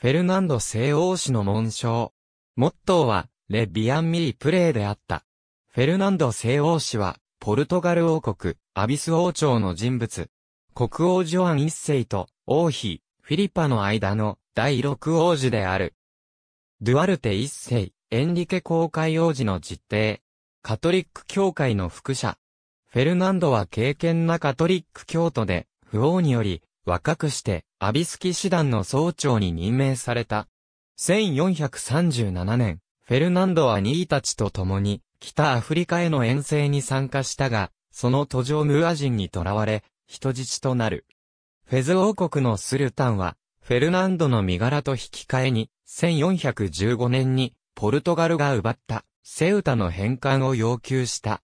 フェルナンド西欧氏の紋章。モットーは、レビアンミリプレイであった。フェルナンド西欧氏は、ポルトガル王国、アビス王朝の人物。国王ジョアン一世と王妃、フィリパの間の第六王子である。ドゥアルテ一世、エンリケ公会王子の実弟。カトリック教会の副者。フェルナンドは敬虔なカトリック教徒で、不王により、若くして、アビスキ師団の総長に任命された。1437年、フェルナンドはニーたちと共に、北アフリカへの遠征に参加したが、その途上ムーア人に囚われ、人質となる。フェズ王国のスルタンは、フェルナンドの身柄と引き換えに、1415年に、ポルトガルが奪った、セウタの返還を要求した。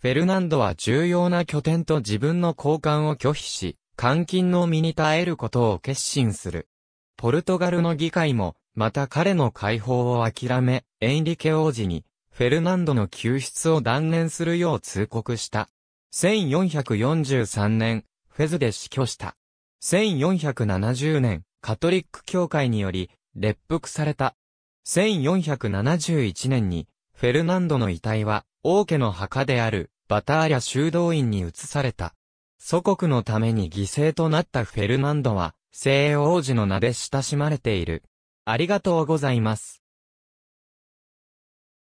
フェルナンドは重要な拠点と自分の交換を拒否し、監禁の身に耐えることを決心する。ポルトガルの議会も、また彼の解放を諦め、エンリケ王子に、フェルナンドの救出を断念するよう通告した。1443年、フェズで死去した。1470年、カトリック教会により、列服された。1471年に、フェルナンドの遺体は、王家の墓である、バターリャ修道院に移された。祖国のために犠牲となったフェルナンドは、西王子の名で親しまれている。ありがとうございます。